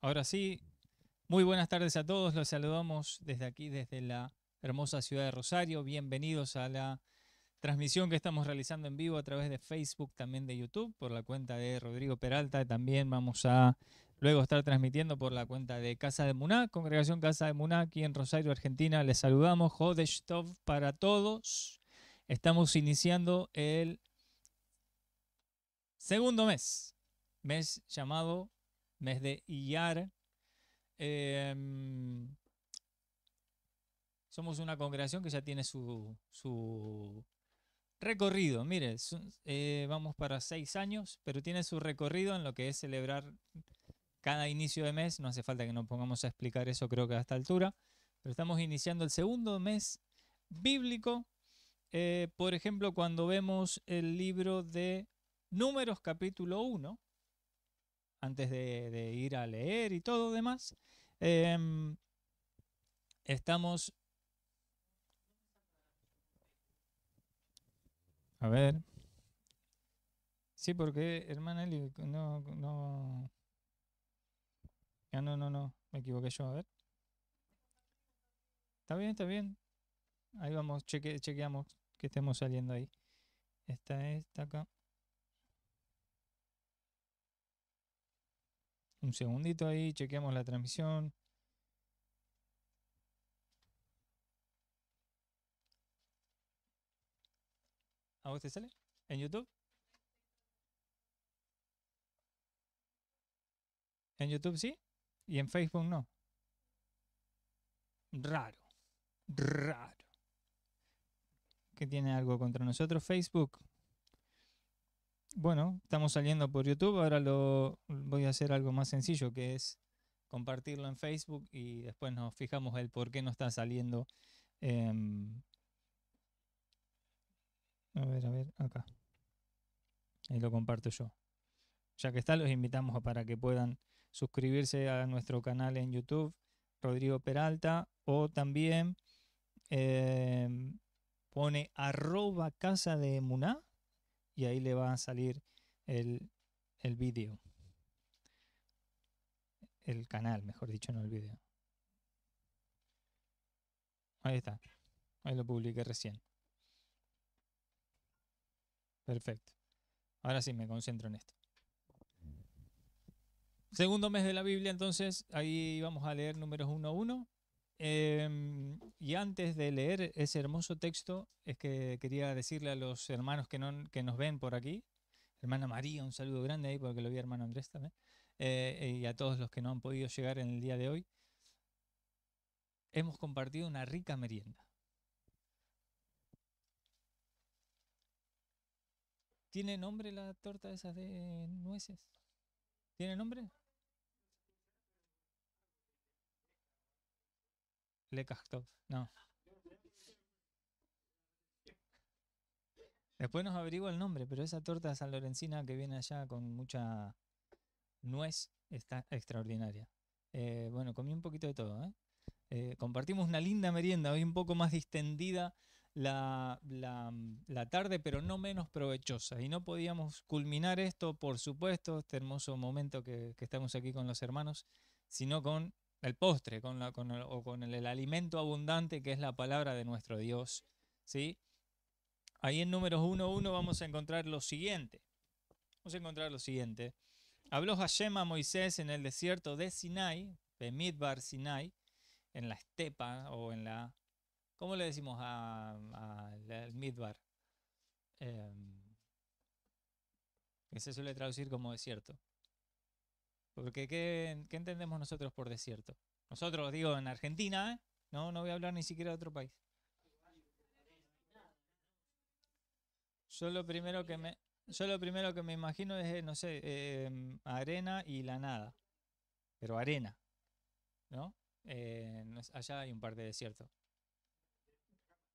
Ahora sí, muy buenas tardes a todos. Los saludamos desde aquí, desde la hermosa ciudad de Rosario. Bienvenidos a la transmisión que estamos realizando en vivo a través de Facebook, también de YouTube, por la cuenta de Rodrigo Peralta. También vamos a luego estar transmitiendo por la cuenta de Casa de Muná, Congregación Casa de Muná, aquí en Rosario, Argentina. Les saludamos. Jodestov para todos. Estamos iniciando el segundo mes, mes llamado mes de Iyar. Em, somos una congregación que ya tiene su, recorrido. Mire, eh, vamos para seis años, pero tiene su recorrido en lo que es celebrar cada inicio de mes. No hace falta que nos pongamos a explicar eso, creo que a esta altura. Pero estamos iniciando el segundo mes bíblico. Eh, por ejemplo, cuando vemos el libro de Números capítulo 1, antes de, ir a leer y todo demás, em, estamos... A ver. Sí, porque hermana Eli, no, no... ya ah, no, no, no, me equivoqué yo, a ver. Está bien, está bien. Ahí vamos, chequeamos que estemos saliendo ahí. Esta, esta acá. Un segundito ahí, chequeamos la transmisión. ¿A vos te sale? ¿En YouTube? En YouTube sí, y en Facebook no. Raro, raro. ¿Qué tiene algo contra nosotros Facebook? bueno, estamos saliendo por YouTube, ahora lo voy a hacer algo más sencillo, que es compartirlo en Facebook y después nos fijamos el por qué no está saliendo. Em, a ver, a ver, acá. Ahí lo comparto yo. Ya que está, los invitamos para que puedan suscribirse a nuestro canal en YouTube, Rodrigo Peralta, o también em, pone arroba casa de Muná y ahí le va a salir el, el vídeo. El canal, mejor dicho, no el vídeo. Ahí está. Ahí lo publiqué recién. Perfecto. Ahora sí me concentro en esto. Segundo mes de la Biblia, entonces, ahí vamos a leer números 1 a 1. Em, y antes de leer ese hermoso texto, es que quería decirle a los hermanos que, no, que nos ven por aquí, hermana María, un saludo grande ahí porque lo vi hermano Andrés también, eh, y a todos los que no han podido llegar en el día de hoy, hemos compartido una rica merienda. ¿Tiene nombre la torta de esas de nueces? ¿Tiene nombre? Le No. Después nos averigua el nombre, pero esa torta san lorencina que viene allá con mucha nuez está extraordinaria. Eh, bueno, comí un poquito de todo. ¿eh? ¿eh? compartimos una linda merienda, hoy un poco más distendida la, tarde, pero no menos provechosa. Y no podíamos culminar esto, por supuesto, este hermoso momento que estamos aquí con los hermanos, sino con el postre con la, con o con el, alimento abundante que es la palabra de nuestro Dios. ¿sí? Ahí en números 1.1 vamos a encontrar lo siguiente. Vamos a encontrar lo siguiente. Habló Hashem a Moisés en el desierto de Sinai, de Midbar Sinai, en la estepa o en la... ¿Cómo le decimos al Midbar? Em, que se suele traducir como desierto. Porque ¿qué, entendemos nosotros por desierto? Nosotros, digo, en Argentina, no, no voy a hablar ni siquiera de otro país. Yo lo primero que me, primero que me imagino es, eh, no sé, eh, arena y la nada. Pero arena, ¿no? Eh, allá hay un par de desiertos.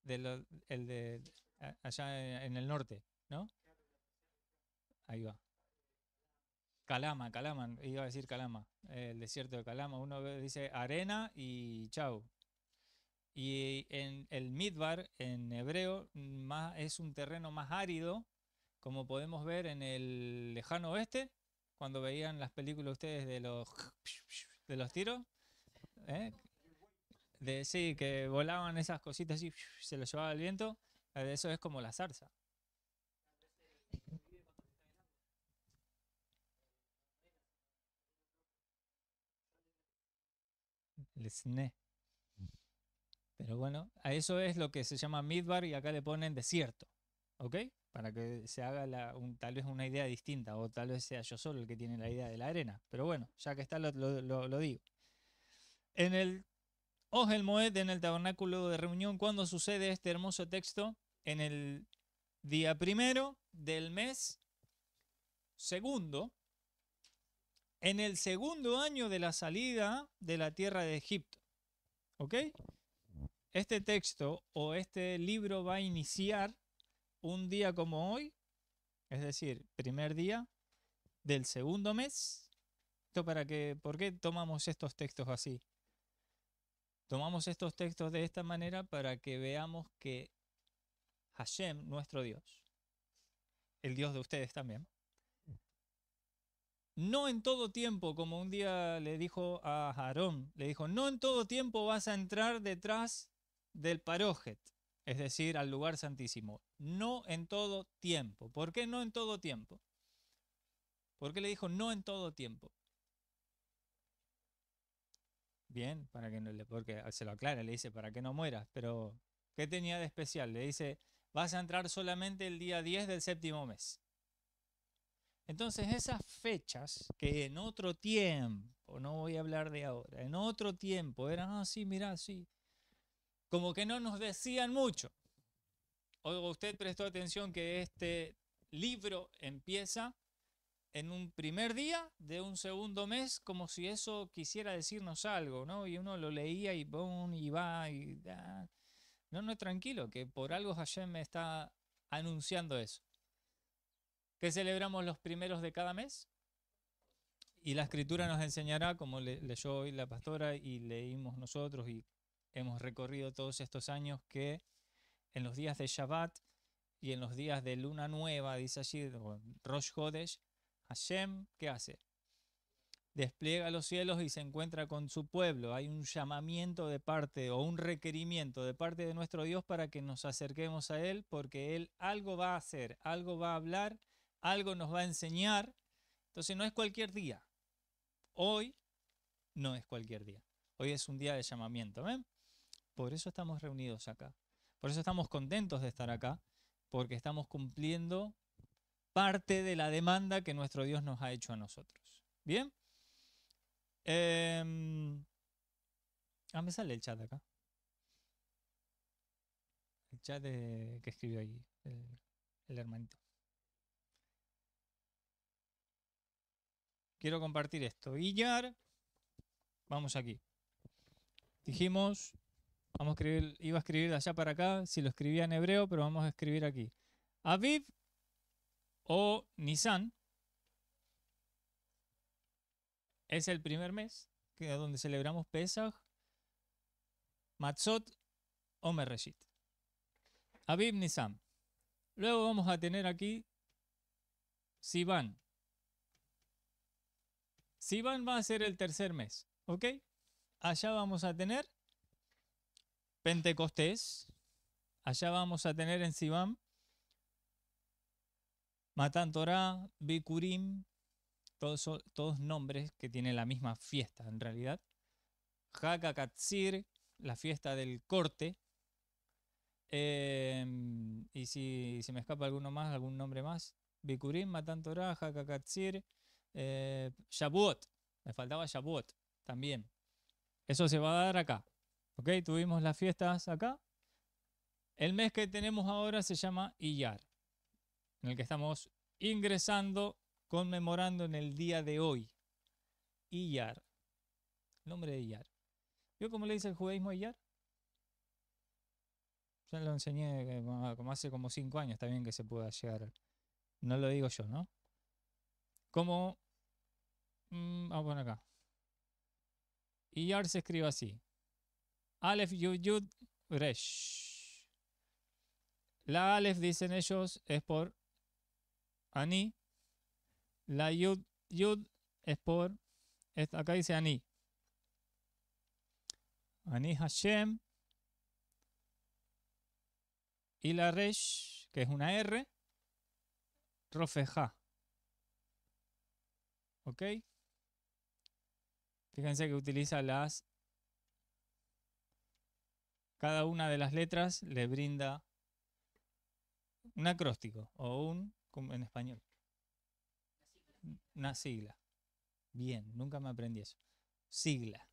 De el de, allá en el norte, ¿no? Ahí va. Calama, Calama, iba a decir Calama, el desierto de Calama. Uno dice arena y chau. Y en el Midbar, en hebreo, más, es un terreno más árido, como podemos ver en el lejano oeste, cuando veían las películas ustedes de los, de los tiros. ¿eh? De, sí, que volaban esas cositas y se lo llevaba el viento. Eh, eso es como la zarza. Mm. Pero bueno, a eso es lo que se llama Midbar y acá le ponen desierto. ¿Ok? Para que se haga tal vez una idea distinta o tal vez sea yo solo el que tiene la idea de la arena. Pero bueno, ya que está lo, digo. En el Ogel Moed, en el tabernáculo de reunión, cuando sucede este hermoso texto, en el día primero del mes segundo en el segundo año de la salida de la tierra de Egipto. ¿Ok? Este texto o este libro va a iniciar un día como hoy, es decir, primer día del segundo mes. Esto para que, ¿Por qué tomamos estos textos así? Tomamos estos textos de esta manera para que veamos que Hashem, nuestro Dios, el Dios de ustedes también, no en todo tiempo, como un día le dijo a Aarón, le dijo, no en todo tiempo vas a entrar detrás del parojet, es decir, al lugar santísimo. No en todo tiempo. ¿Por qué no en todo tiempo? ¿Por qué le dijo no en todo tiempo? Bien, para que no le, porque se lo aclara, le dice, para que no mueras, pero ¿qué tenía de especial? Le dice, vas a entrar solamente el día 10 del séptimo mes. Entonces esas fechas que en otro tiempo, no voy a hablar de ahora, en otro tiempo eran así, ah, mira, como que no nos decían mucho. O usted prestó atención que este libro empieza en un primer día de un segundo mes, como si eso quisiera decirnos algo, ¿no? Y uno lo leía y boom, y va, y... da, No, no, tranquilo, que por algo Hashem me está anunciando eso. ¿Qué celebramos los primeros de cada mes? Y la escritura nos enseñará, como leyó hoy la pastora y leímos nosotros y hemos recorrido todos estos años, que en los días de Shabbat y en los días de luna nueva, dice allí, Rosh Hodesh, Hashem, ¿qué hace? Despliega los cielos y se encuentra con su pueblo. Hay un llamamiento de parte o un requerimiento de parte de nuestro Dios para que nos acerquemos a Él, porque Él algo va a hacer, algo va a hablar algo nos va a enseñar. Entonces no es cualquier día. Hoy no es cualquier día. Hoy es un día de llamamiento. Por eso estamos reunidos acá. Por eso estamos contentos de estar acá. Porque estamos cumpliendo parte de la demanda que nuestro Dios nos ha hecho a nosotros. ¿Bien? Eh, ah, me sale el chat acá. El chat que escribió ahí el hermanito. quiero compartir esto. Iyar, vamos aquí. Dijimos, vamos a escribir, iba a escribir de allá para acá, si lo escribía en hebreo, pero vamos a escribir aquí. Aviv o Nisan es el primer mes que donde celebramos Pesach, Matzot o Mereshit. Aviv Nisan. Luego vamos a tener aquí Sivan, Sivan va a ser el tercer mes, ¿ok? Allá vamos a tener Pentecostés, allá vamos a tener en Sivan Matan Torah, Bikurim, todos, todos nombres que tienen la misma fiesta en realidad. Hakakatsir, la fiesta del corte. Em, y si me escapa alguno más, algún nombre más. Bikurim, Matan Torah, Hakakatsir, eh, Me faltaba Shavuot también. Eso se va a dar acá. ¿Ok? Tuvimos las fiestas acá. El mes que tenemos ahora se llama Iyar, en el que estamos ingresando, conmemorando en el día de hoy. Iyar. El Nombre de Iyar. ¿Vio cómo le dice el judaísmo a Iyar? Ya lo enseñé eh, ah, como hace como cinco años también que se pueda llegar. No lo digo yo, ¿no? Como Mm, vamos a poner acá. Y Yar se escribe así. Aleph Yud Yud Resh. La Aleph, dicen ellos, es por Ani. La Yud Yud es por. acá dice Ani. Ani Hashem. Y la Resh, que es una R. Rofeja. ¿Ok? Fíjense que utiliza las... Cada una de las letras le brinda un acróstico o un, en español, una sigla. Bien, nunca me aprendí eso. Sigla.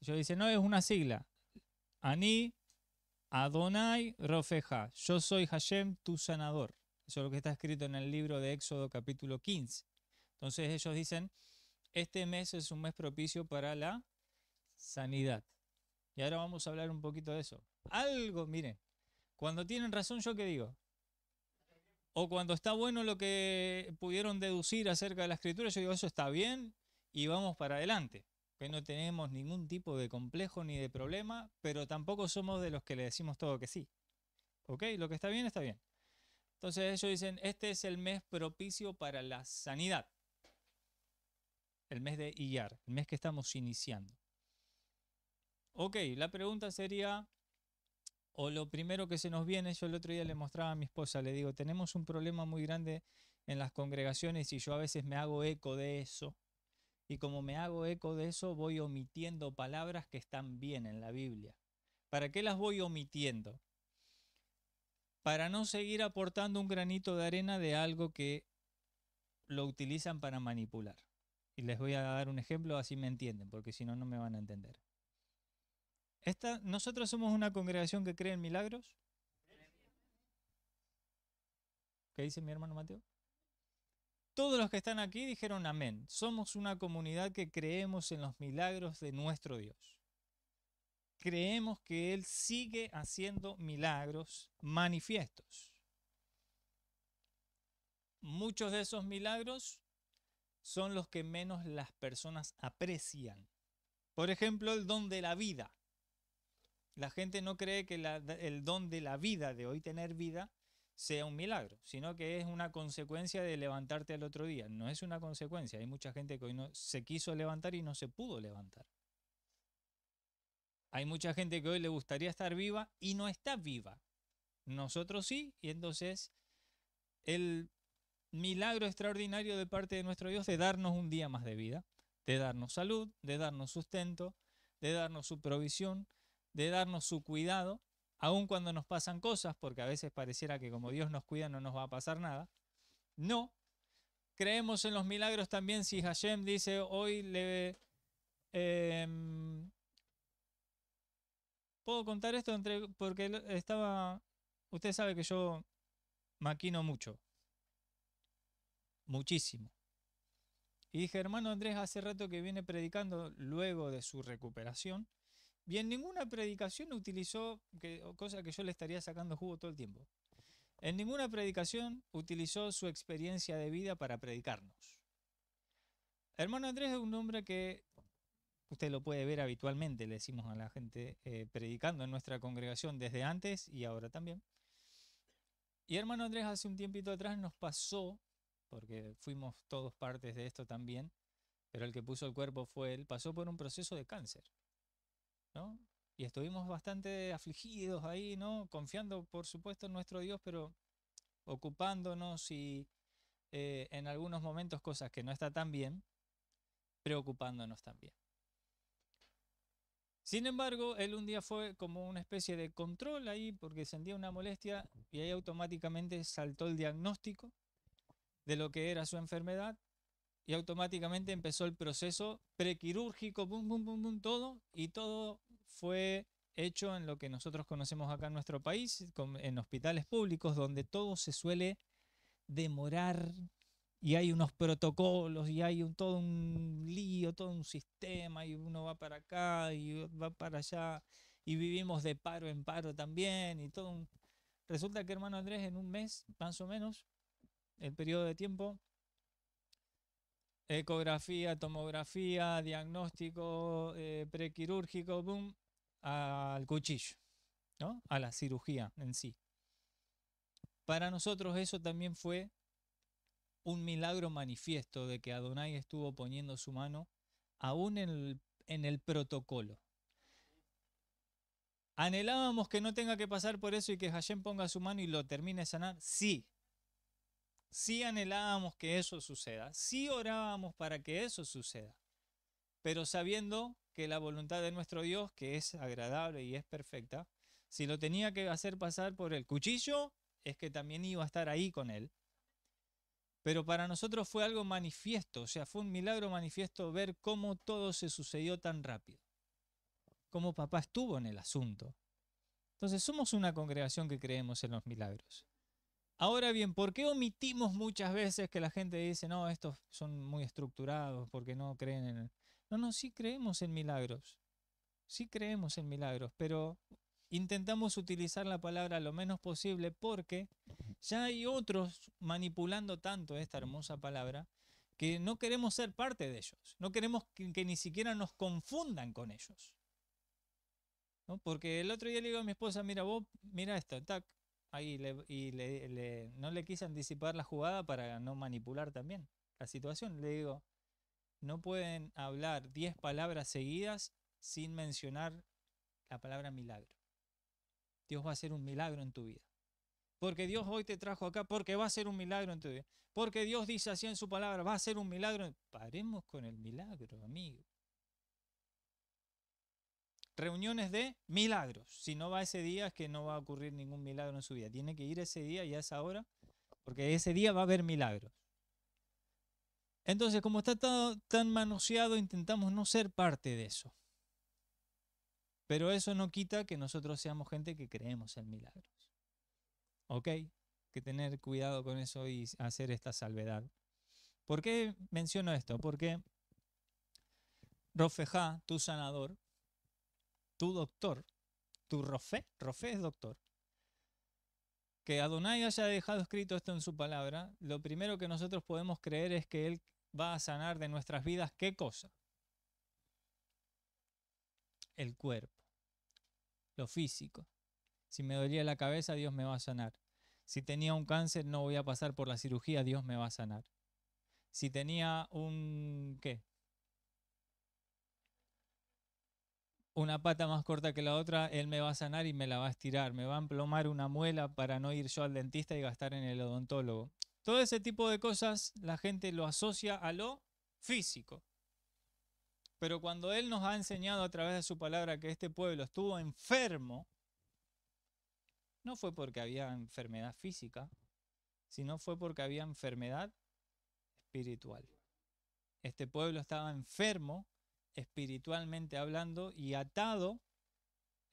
Yo dice, no, es una sigla. Ani, Adonai, Rofeja. Yo soy Hashem, tu sanador. Eso es lo que está escrito en el libro de Éxodo capítulo 15. Entonces ellos dicen, este mes es un mes propicio para la sanidad. Y ahora vamos a hablar un poquito de eso. Algo, miren, cuando tienen razón, ¿yo qué digo? O cuando está bueno lo que pudieron deducir acerca de la escritura, yo digo, eso está bien y vamos para adelante. Que no tenemos ningún tipo de complejo ni de problema, pero tampoco somos de los que le decimos todo que sí. ¿Ok? Lo que está bien, está bien. Entonces ellos dicen, este es el mes propicio para la sanidad el mes de Iyar, el mes que estamos iniciando. Ok, la pregunta sería, o lo primero que se nos viene, yo el otro día le mostraba a mi esposa, le digo, tenemos un problema muy grande en las congregaciones y yo a veces me hago eco de eso. Y como me hago eco de eso, voy omitiendo palabras que están bien en la Biblia. ¿Para qué las voy omitiendo? Para no seguir aportando un granito de arena de algo que lo utilizan para manipular. Y les voy a dar un ejemplo, así me entienden, porque si no, no me van a entender. Esta, nosotros somos una congregación que cree en milagros. ¿Qué dice mi hermano Mateo? Todos los que están aquí dijeron amén. Somos una comunidad que creemos en los milagros de nuestro Dios. Creemos que Él sigue haciendo milagros manifiestos. Muchos de esos milagros son los que menos las personas aprecian. Por ejemplo, el don de la vida. La gente no cree que el don de la vida, de hoy tener vida, sea un milagro, sino que es una consecuencia de levantarte al otro día. No es una consecuencia. Hay mucha gente que hoy no se quiso levantar y no se pudo levantar. Hay mucha gente que hoy le gustaría estar viva y no está viva. Nosotros sí, y entonces el milagro extraordinario de parte de nuestro Dios de darnos un día más de vida, de darnos salud, de darnos sustento, de darnos su provisión, de darnos su cuidado, aun cuando nos pasan cosas, porque a veces pareciera que como Dios nos cuida no nos va a pasar nada. No, creemos en los milagros también si Hashem dice hoy le... Em, Puedo contar esto entre, porque estaba... Usted sabe que yo maquino mucho muchísimo. Y dije, hermano Andrés hace rato que viene predicando luego de su recuperación. Y en ninguna predicación utilizó, que, cosa que yo le estaría sacando jugo todo el tiempo, en ninguna predicación utilizó su experiencia de vida para predicarnos. Hermano Andrés es un hombre que usted lo puede ver habitualmente, le decimos a la gente, eh, predicando en nuestra congregación desde antes y ahora también. Y hermano Andrés hace un tiempito atrás nos pasó porque fuimos todos partes de esto también, pero el que puso el cuerpo fue él, pasó por un proceso de cáncer, Y estuvimos bastante afligidos ahí, ¿no? Confiando, por supuesto, en nuestro Dios, pero ocupándonos y eh, en algunos momentos cosas que no está tan bien, preocupándonos también. Sin embargo, él un día fue como una especie de control ahí porque sentía una molestia y ahí automáticamente saltó el diagnóstico de lo que era su enfermedad y automáticamente empezó el proceso prequirúrgico, boom, boom, boom, boom, todo, y todo fue hecho en lo que nosotros conocemos acá en nuestro país, en hospitales públicos, donde todo se suele demorar y hay unos protocolos y hay todo un lío, todo un sistema y uno va para acá y va para allá y vivimos de paro en paro también y todo Resulta que hermano Andrés en un mes, más o menos, el periodo de tiempo, ecografía, tomografía, diagnóstico eh, prequirúrgico, boom, al cuchillo, ¿no? a la cirugía en sí. Para nosotros eso también fue un milagro manifiesto de que Adonai estuvo poniendo su mano aún en el, protocolo. ¿Anhelábamos que no tenga que pasar por eso y que Hashem ponga su mano y lo termine de sanar? Sí, sí anhelábamos que eso suceda, si orábamos para que eso suceda, pero sabiendo que la voluntad de nuestro Dios, que es agradable y es perfecta, si lo tenía que hacer pasar por el cuchillo, es que también iba a estar ahí con él. Pero para nosotros fue algo manifiesto, o sea, fue un milagro manifiesto ver cómo todo se sucedió tan rápido, cómo papá estuvo en el asunto. Entonces somos una congregación que creemos en los milagros. Ahora bien, ¿por qué omitimos muchas veces que la gente dice, no, estos son muy estructurados porque no creen en... No, no, sí creemos en milagros. Sí creemos en milagros, pero intentamos utilizar la palabra lo menos posible porque ya hay otros manipulando tanto esta hermosa palabra que no queremos ser parte de ellos. No queremos que, ni siquiera nos confundan con ellos. ¿No? Porque el otro día le digo a mi esposa, mira vos, mira esto, tac, y no le quise anticipar la jugada para no manipular también la situación. Le digo, no pueden hablar 10 palabras seguidas sin mencionar la palabra milagro. Dios va a hacer un milagro en tu vida. Porque Dios hoy te trajo acá, porque va a ser un milagro en tu vida. Porque Dios dice así en su palabra, va a ser un milagro. Paremos con el milagro, amigo reuniones de milagros. Si no va ese día es que no va a ocurrir ningún milagro en su vida. Tiene que ir ese día y a esa hora, porque ese día va a haber milagros. Entonces, como está todo tan manoseado, intentamos no ser parte de eso. Pero eso no quita que nosotros seamos gente que creemos en milagros. ¿Ok? Que tener cuidado con eso y hacer esta salvedad. ¿Por qué menciono esto? Porque Rofejá, tu sanador, tu doctor, tu Rofé, Rofé es doctor, que Adonai haya dejado escrito esto en su palabra, lo primero que nosotros podemos creer es que Él va a sanar de nuestras vidas qué cosa? El cuerpo, lo físico. Si me dolía la cabeza, Dios me va a sanar. Si tenía un cáncer, no voy a pasar por la cirugía, Dios me va a sanar. Si tenía un, ¿qué? una pata más corta que la otra, él me va a sanar y me la va a estirar, me va a emplomar una muela para no ir yo al dentista y gastar en el odontólogo. Todo ese tipo de cosas la gente lo asocia a lo físico. Pero cuando Él nos ha enseñado a través de su palabra que este pueblo estuvo enfermo, no fue porque había enfermedad física, sino fue porque había enfermedad espiritual. Este pueblo estaba enfermo espiritualmente hablando y atado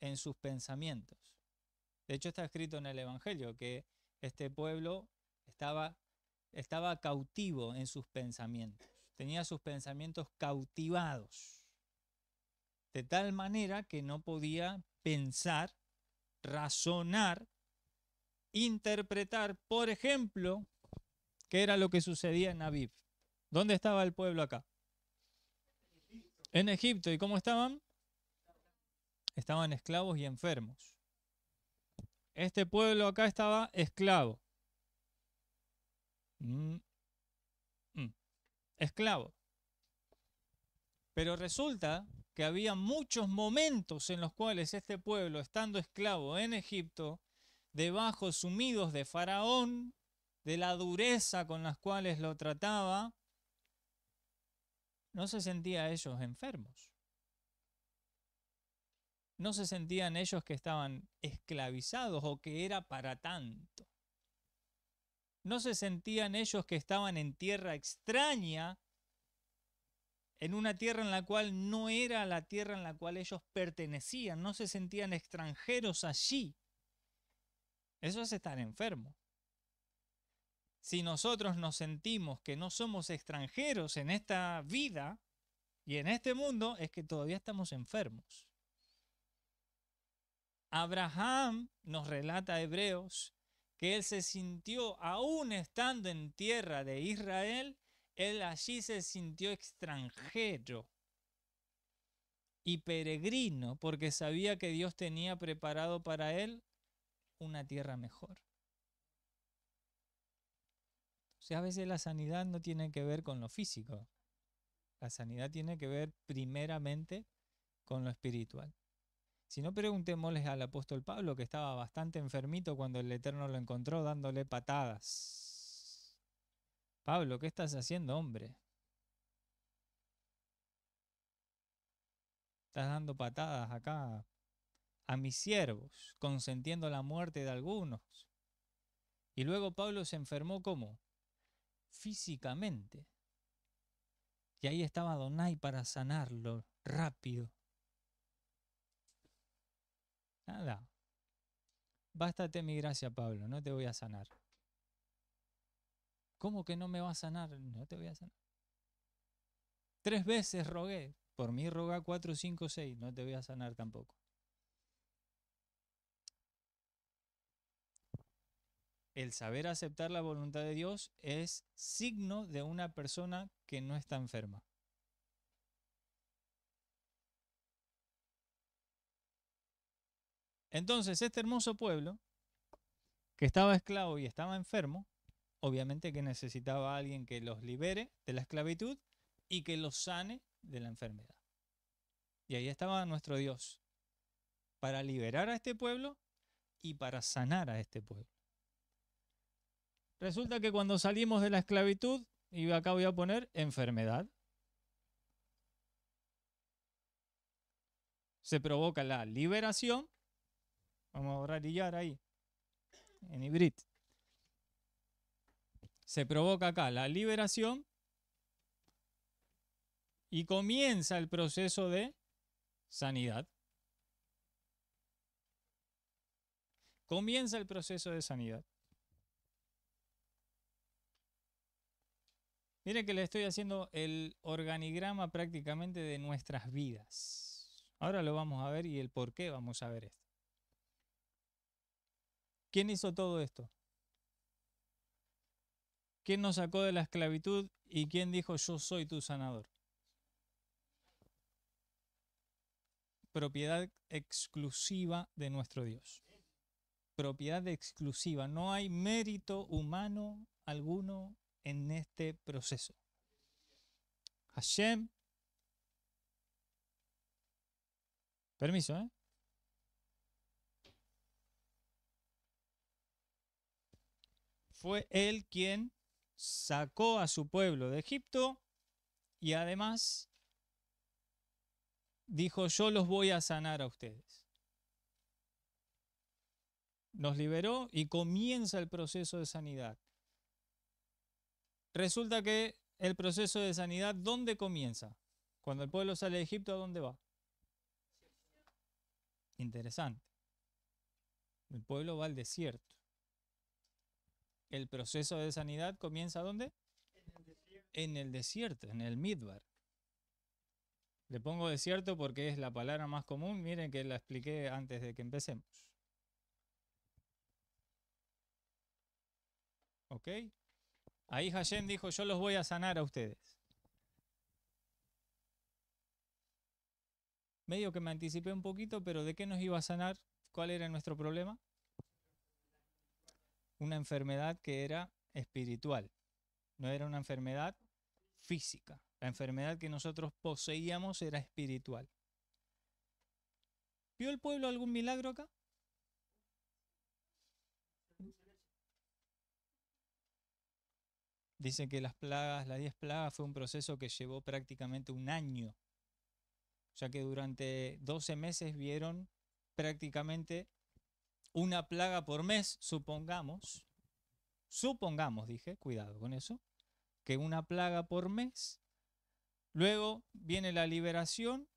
en sus pensamientos. De hecho está escrito en el Evangelio que este pueblo estaba, estaba cautivo en sus pensamientos, tenía sus pensamientos cautivados, de tal manera que no podía pensar, razonar, interpretar, por ejemplo, qué era lo que sucedía en Aviv. ¿Dónde estaba el pueblo acá? en Egipto. ¿Y cómo estaban? Estaban esclavos y enfermos. Este pueblo acá estaba esclavo. Mm, mm, esclavo. Pero resulta que había muchos momentos en los cuales este pueblo, estando esclavo en Egipto, debajo sumidos de Faraón, de la dureza con las cuales lo trataba, no se sentían ellos enfermos. No se sentían ellos que estaban esclavizados o que era para tanto. No se sentían ellos que estaban en tierra extraña, en una tierra en la cual no era la tierra en la cual ellos pertenecían. No se sentían extranjeros allí. Eso es estar enfermo si nosotros nos sentimos que no somos extranjeros en esta vida y en este mundo, es que todavía estamos enfermos. Abraham nos relata a Hebreos que él se sintió, aún estando en tierra de Israel, él allí se sintió extranjero y peregrino porque sabía que Dios tenía preparado para él una tierra mejor sea, a veces la sanidad no tiene que ver con lo físico. La sanidad tiene que ver primeramente con lo espiritual. Si no, preguntémosles al apóstol Pablo, que estaba bastante enfermito cuando el Eterno lo encontró dándole patadas. Pablo, ¿qué estás haciendo, hombre? Estás dando patadas acá a mis siervos, consentiendo la muerte de algunos. Y luego Pablo se enfermó como físicamente. Y ahí estaba donai para sanarlo rápido. Nada. Bástate mi gracia, Pablo, no te voy a sanar. ¿Cómo que no me va a sanar? No te voy a sanar. Tres veces rogué. Por mí roga cuatro, cinco, seis. No te voy a sanar tampoco. el saber aceptar la voluntad de Dios es signo de una persona que no está enferma. Entonces, este hermoso pueblo, que estaba esclavo y estaba enfermo, obviamente que necesitaba a alguien que los libere de la esclavitud y que los sane de la enfermedad. Y ahí estaba nuestro Dios, para liberar a este pueblo y para sanar a este pueblo. Resulta que cuando salimos de la esclavitud, y acá voy a poner enfermedad, se provoca la liberación. Vamos a borrar ahí, en hibrid. Se provoca acá la liberación y comienza el proceso de sanidad. Comienza el proceso de sanidad. Miren que le estoy haciendo el organigrama prácticamente de nuestras vidas. Ahora lo vamos a ver y el por qué vamos a ver esto. ¿Quién hizo todo esto? ¿Quién nos sacó de la esclavitud y quién dijo yo soy tu sanador? Propiedad exclusiva de nuestro Dios. Propiedad exclusiva. No hay mérito humano alguno en este proceso. Hashem. Permiso, ¿eh? Fue él quien sacó a su pueblo de Egipto y además dijo, yo los voy a sanar a ustedes. Nos liberó y comienza el proceso de sanidad. Resulta que el proceso de sanidad, ¿dónde comienza? Cuando el pueblo sale de Egipto, ¿a dónde va? Interesante. El pueblo va al desierto. El proceso de sanidad comienza ¿dónde? En el desierto, en el, desierto, Midbar. Le pongo desierto porque es la palabra más común. Miren que la expliqué antes de que empecemos. ¿Ok? Ahí Hashem dijo, yo los voy a sanar a ustedes. Medio que me anticipé un poquito, pero ¿de qué nos iba a sanar? ¿Cuál era nuestro problema? Una enfermedad que era espiritual, no era una enfermedad física. La enfermedad que nosotros poseíamos era espiritual. ¿Vio el pueblo algún milagro acá? Dicen que las plagas, las 10 plagas fue un proceso que llevó prácticamente un año, ya que durante 12 meses vieron prácticamente una plaga por mes, supongamos, supongamos, dije, cuidado con eso, que una plaga por mes, luego viene la liberación,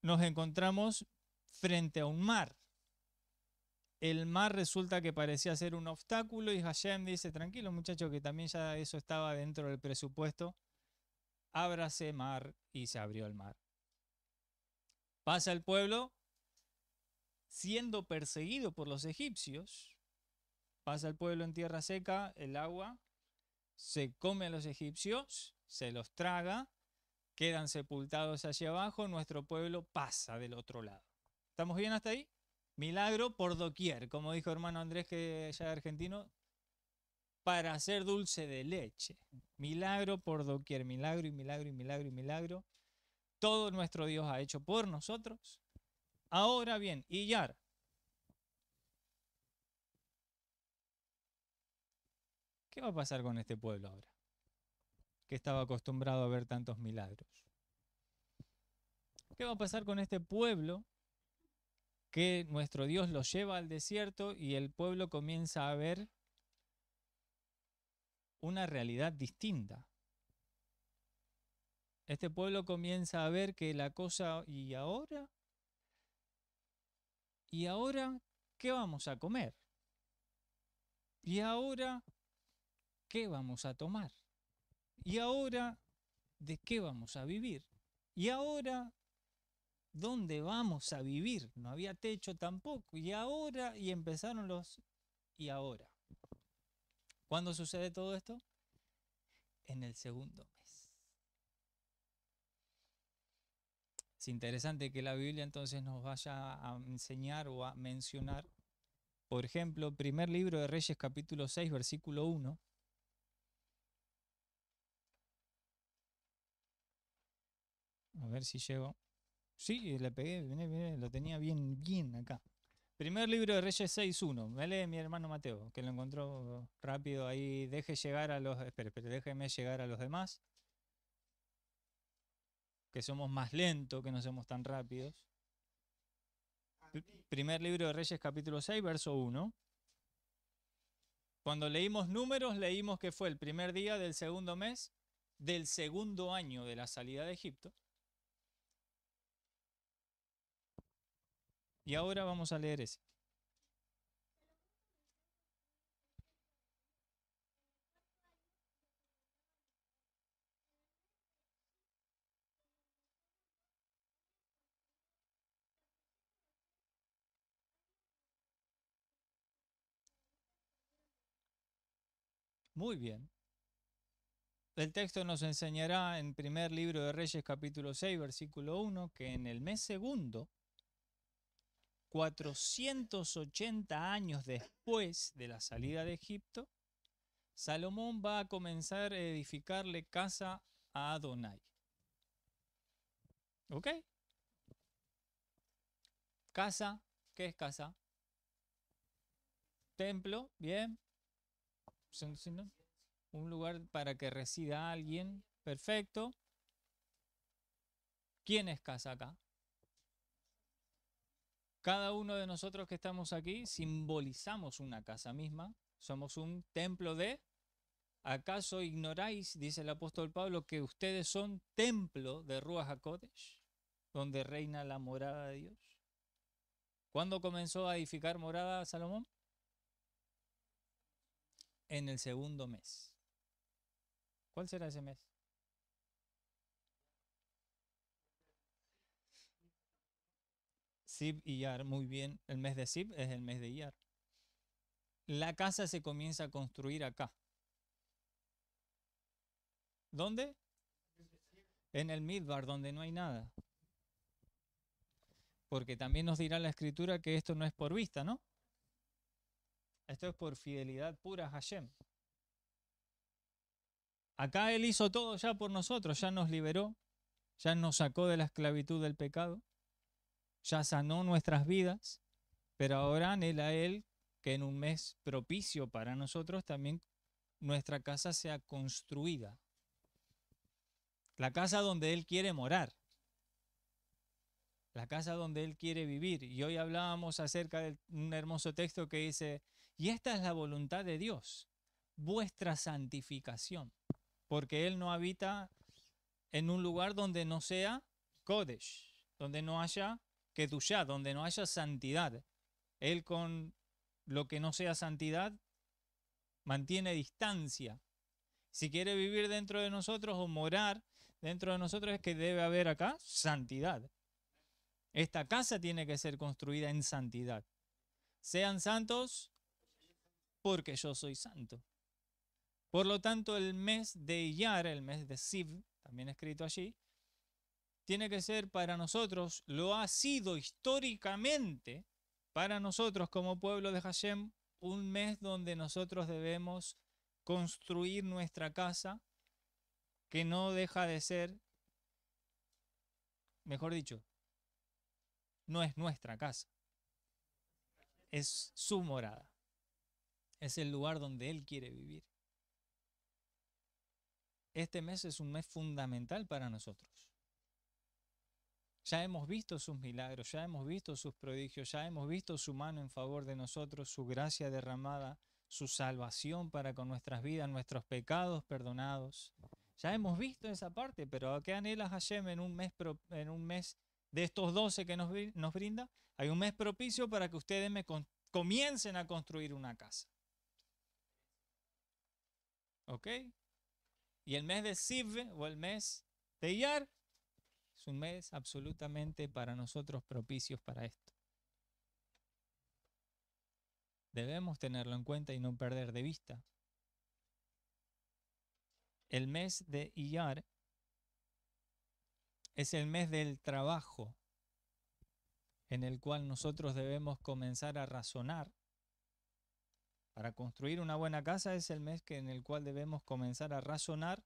nos encontramos frente a un mar el mar resulta que parecía ser un obstáculo y Hashem dice, tranquilo muchachos, que también ya eso estaba dentro del presupuesto, ábrase mar y se abrió el mar. Pasa el pueblo siendo perseguido por los egipcios, pasa el pueblo en tierra seca, el agua, se come a los egipcios, se los traga, quedan sepultados allí abajo, nuestro pueblo pasa del otro lado. ¿Estamos bien hasta ahí? Milagro por doquier, como dijo hermano Andrés, que ya es argentino, para hacer dulce de leche. Milagro por doquier, milagro y milagro y milagro y milagro. Todo nuestro Dios ha hecho por nosotros. Ahora bien, Iyar. ¿Qué va a pasar con este pueblo ahora? Que estaba acostumbrado a ver tantos milagros. ¿Qué va a pasar con este pueblo que nuestro Dios los lleva al desierto y el pueblo comienza a ver una realidad distinta. Este pueblo comienza a ver que la cosa, ¿y ahora? ¿Y ahora qué vamos a comer? ¿Y ahora qué vamos a tomar? ¿Y ahora de qué vamos a vivir? ¿Y ahora ¿Dónde vamos a vivir? No había techo tampoco. Y ahora, y empezaron los y ahora. ¿Cuándo sucede todo esto? En el segundo mes. Es interesante que la Biblia entonces nos vaya a enseñar o a mencionar, por ejemplo, primer libro de Reyes capítulo 6, versículo 1. A ver si llego. Sí, le pegué, lo tenía bien, bien acá. Primer libro de Reyes 6.1. Me lee mi hermano Mateo, que lo encontró rápido ahí. Deje llegar a los. espere, déjeme llegar a los demás. Que somos más lentos, que no somos tan rápidos. primer libro de Reyes, capítulo 6, verso 1. Cuando leímos números, leímos que fue el primer día del segundo mes del segundo año de la salida de Egipto. Y ahora vamos a leer ese. Muy bien. El texto nos enseñará en primer libro de Reyes capítulo 6 versículo 1 que en el mes segundo 480 años después de la salida de Egipto, Salomón va a comenzar a edificarle casa a Adonai. ¿Ok? Casa, ¿qué es casa? Templo, bien. Un lugar para que resida alguien, perfecto. ¿Quién es casa acá? Cada uno de nosotros que estamos aquí simbolizamos una casa misma, somos un templo de... ¿Acaso ignoráis, dice el apóstol Pablo, que ustedes son templo de Ruach HaKodesh, donde reina la morada de Dios? ¿Cuándo comenzó a edificar morada Salomón? En el segundo mes. ¿Cuál será ese mes? Sib y Yar, muy bien. El mes de Sib es el mes de Yar. La casa se comienza a construir acá. ¿Dónde? En el Midbar, donde no hay nada. Porque también nos dirá la escritura que esto no es por vista, ¿no? Esto es por fidelidad pura a Hashem. Acá Él hizo todo ya por nosotros, ya nos liberó, ya nos sacó de la esclavitud del pecado ya sanó nuestras vidas, pero ahora anhela Él que en un mes propicio para nosotros también nuestra casa sea construida. La casa donde Él quiere morar. La casa donde Él quiere vivir. Y hoy hablábamos acerca de un hermoso texto que dice, y esta es la voluntad de Dios, vuestra santificación, porque Él no habita en un lugar donde no sea Kodesh, donde no haya que ya, donde no haya santidad. Él con lo que no sea santidad mantiene distancia. Si quiere vivir dentro de nosotros o morar dentro de nosotros es que debe haber acá santidad. Esta casa tiene que ser construida en santidad. Sean santos porque yo soy santo. Por lo tanto, el mes de Iyar, el mes de Siv, también escrito allí, tiene que ser para nosotros, lo ha sido históricamente para nosotros como pueblo de Hashem, un mes donde nosotros debemos construir nuestra casa, que no deja de ser, mejor dicho, no es nuestra casa, es su morada, es el lugar donde Él quiere vivir. Este mes es un mes fundamental para nosotros ya hemos visto sus milagros, ya hemos visto sus prodigios, ya hemos visto su mano en favor de nosotros, su gracia derramada, su salvación para con nuestras vidas, nuestros pecados perdonados. Ya hemos visto esa parte, pero ¿a qué anhelas, Hashem en un mes, en un mes de estos doce que nos, brinda? Hay un mes propicio para que ustedes me comiencen a construir una casa. ¿Ok? Y el mes de sirve o el mes de Iyar es un mes absolutamente para nosotros propicios para esto. Debemos tenerlo en cuenta y no perder de vista. El mes de Iyar es el mes del trabajo en el cual nosotros debemos comenzar a razonar. Para construir una buena casa es el mes que, en el cual debemos comenzar a razonar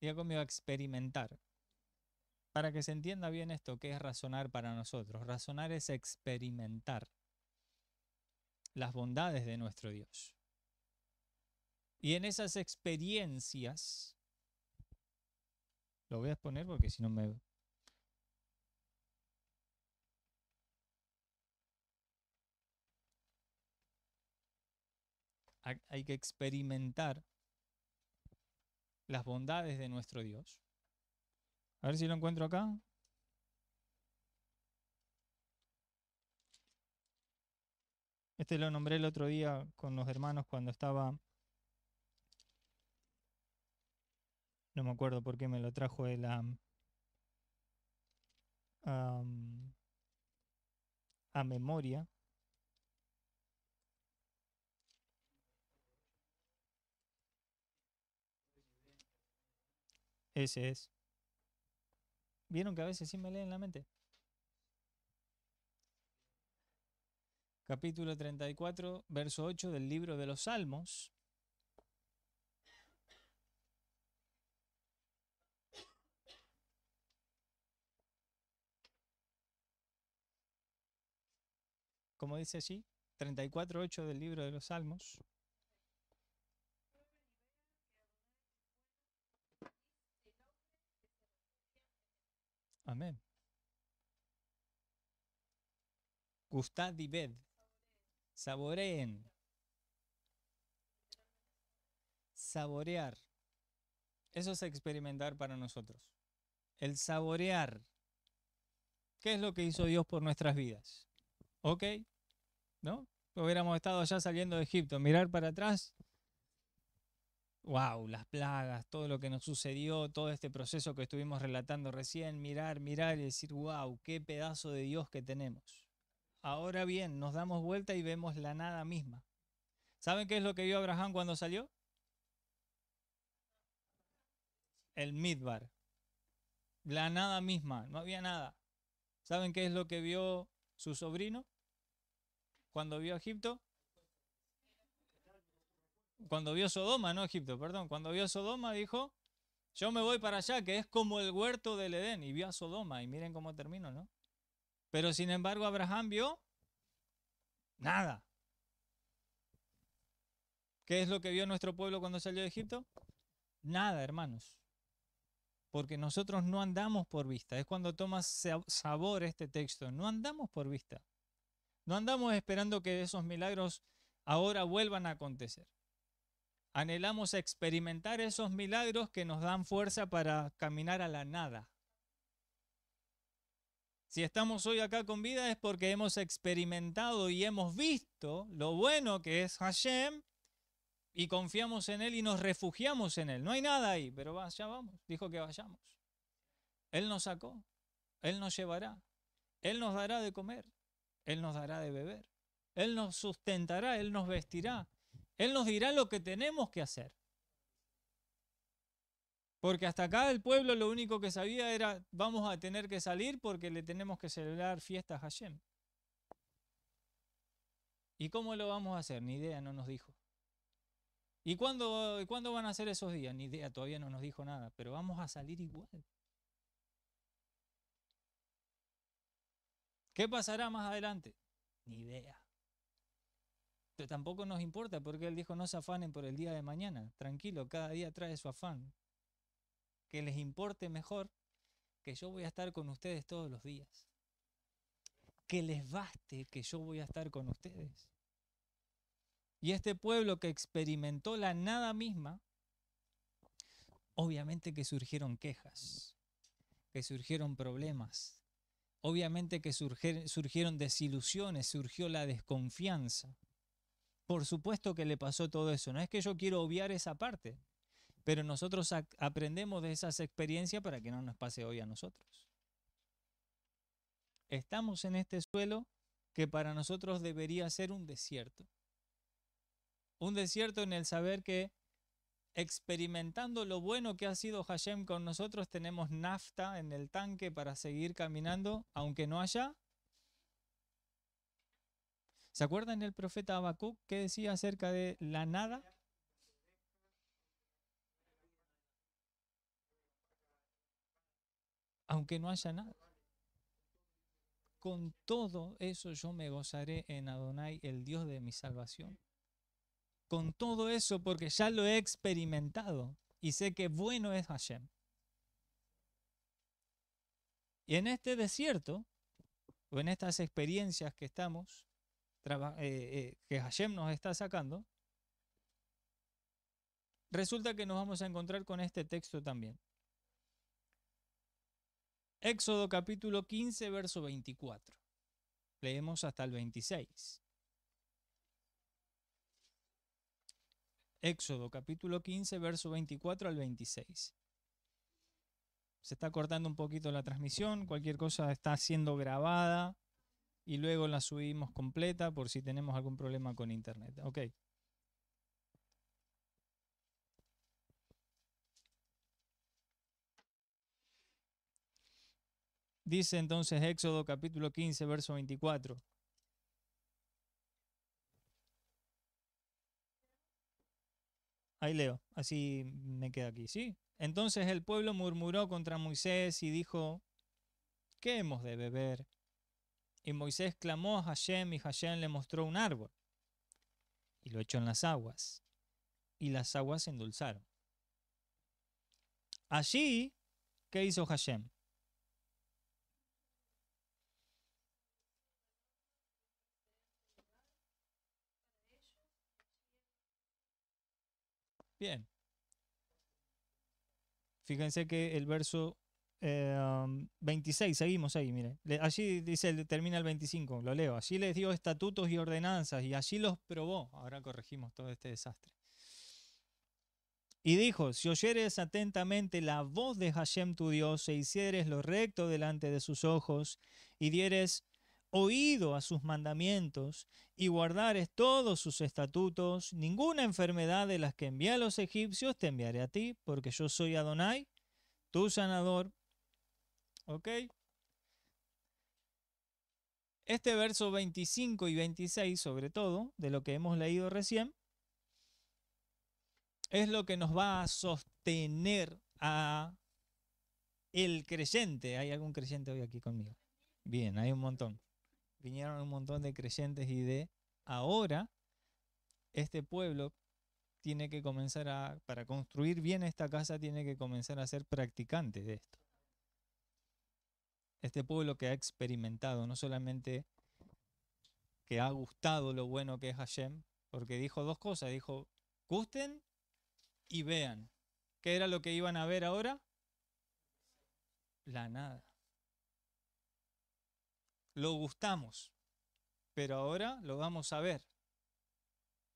Diga conmigo experimentar. Para que se entienda bien esto, ¿qué es razonar para nosotros? Razonar es experimentar las bondades de nuestro Dios. Y en esas experiencias, lo voy a exponer porque si no me... Hay que experimentar las bondades de nuestro Dios. A ver si lo encuentro acá. Este lo nombré el otro día con los hermanos cuando estaba... No me acuerdo por qué me lo trajo él a memoria. Ese es. ¿Vieron que a veces sí me leen la mente? Capítulo 34, verso 8 del libro de los Salmos. Como dice allí, 8 del libro de los Salmos. Amén. Gustad y ved. Saboreen. Saborear. Eso es experimentar para nosotros. El saborear. ¿Qué es lo que hizo Dios por nuestras vidas? ¿Ok? ¿No? Hubiéramos estado ya saliendo de Egipto, mirar para atrás wow, las plagas, todo lo que nos sucedió, todo este proceso que estuvimos relatando recién, mirar, mirar y decir, wow, qué pedazo de Dios que tenemos. Ahora bien, nos damos vuelta y vemos la nada misma. ¿Saben qué es lo que vio Abraham cuando salió? El Midbar. La nada misma, no había nada. ¿Saben qué es lo que vio su sobrino cuando vio a Egipto? cuando vio Sodoma, no Egipto, perdón, cuando vio Sodoma dijo, yo me voy para allá, que es como el huerto del Edén, y vio a Sodoma, y miren cómo termino, ¿no? Pero sin embargo Abraham vio nada. ¿Qué es lo que vio nuestro pueblo cuando salió de Egipto? Nada, hermanos. Porque nosotros no andamos por vista. Es cuando toma sabor este texto. No andamos por vista. No andamos esperando que esos milagros ahora vuelvan a acontecer. Anhelamos experimentar esos milagros que nos dan fuerza para caminar a la nada. Si estamos hoy acá con vida es porque hemos experimentado y hemos visto lo bueno que es Hashem y confiamos en Él y nos refugiamos en Él. No hay nada ahí, pero ya vamos. Dijo que vayamos. Él nos sacó, Él nos llevará, Él nos dará de comer, Él nos dará de beber, Él nos sustentará, Él nos vestirá, él nos dirá lo que tenemos que hacer. Porque hasta acá el pueblo lo único que sabía era vamos a tener que salir porque le tenemos que celebrar fiestas a Hashem. ¿Y cómo lo vamos a hacer? Ni idea, no nos dijo. ¿Y cuándo, cuándo van a ser esos días? Ni idea, todavía no nos dijo nada, pero vamos a salir igual. ¿Qué pasará más adelante? Ni idea. Pero tampoco nos importa porque Él dijo no se afanen por el día de mañana. Tranquilo, cada día trae su afán. Que les importe mejor que yo voy a estar con ustedes todos los días. Que les baste que yo voy a estar con ustedes. Y este pueblo que experimentó la nada misma, obviamente que surgieron quejas, que surgieron problemas, obviamente que surgieron desilusiones, surgió la desconfianza. Por supuesto que le pasó todo eso. No es que yo quiero obviar esa parte, pero nosotros aprendemos de esas experiencias para que no nos pase hoy a nosotros. Estamos en este suelo que para nosotros debería ser un desierto. Un desierto en el saber que experimentando lo bueno que ha sido Hashem con nosotros, tenemos nafta en el tanque para seguir caminando, aunque no haya ¿Se acuerdan el profeta Habacuc que decía acerca de la nada? Aunque no haya nada. Con todo eso yo me gozaré en Adonai, el Dios de mi salvación. Con todo eso, porque ya lo he experimentado y sé que bueno es Hashem. Y en este desierto, o en estas experiencias que estamos, eh, eh, que Hashem nos está sacando, resulta que nos vamos a encontrar con este texto también. Éxodo capítulo 15, verso 24. Leemos hasta el 26. Éxodo capítulo 15, verso 24 al 26. Se está cortando un poquito la transmisión, cualquier cosa está siendo grabada y luego la subimos completa por si tenemos algún problema con internet. Ok. Dice entonces Éxodo capítulo 15, verso 24. Ahí leo, así me queda aquí, ¿sí? Entonces el pueblo murmuró contra Moisés y dijo, ¿qué hemos de beber? Y Moisés clamó a Hashem y Hashem le mostró un árbol y lo echó en las aguas. Y las aguas se endulzaron. Allí, ¿qué hizo Hashem? Bien. Fíjense que el verso 26, em, seguimos ahí, mire. Allí dice, termina el 25, lo leo. Allí les dio estatutos y ordenanzas y allí los probó. Ahora corregimos todo este desastre. Y dijo, si oyeres atentamente la voz de Hashem tu Dios e hicieres lo recto delante de sus ojos y dieres oído a sus mandamientos y guardares todos sus estatutos, ninguna enfermedad de las que envié a los egipcios te enviaré a ti, porque yo soy Adonai, tu sanador, ¿Ok? Este verso 25 y 26, sobre todo, de lo que hemos leído recién, es lo que nos va a sostener a el creyente. ¿Hay algún creyente hoy aquí conmigo? Bien, hay un montón. Vinieron un montón de creyentes y de ahora este pueblo tiene que comenzar a, para construir bien esta casa, tiene que comenzar a ser practicante de esto este pueblo que ha experimentado, no solamente que ha gustado lo bueno que es Hashem, porque dijo dos cosas, dijo, gusten y vean. ¿Qué era lo que iban a ver ahora? La nada. Lo gustamos, pero ahora lo vamos a ver.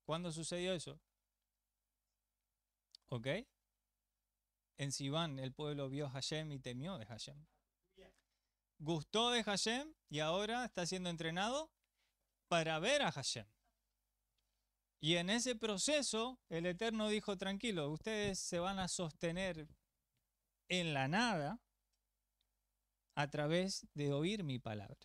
¿Cuándo sucedió eso? ¿Ok? En Sivan el pueblo vio a Hashem y temió de Hashem gustó de Hashem y ahora está siendo entrenado para ver a Hashem. Y en ese proceso, el Eterno dijo, tranquilo, ustedes se van a sostener en la nada a través de oír mi palabra.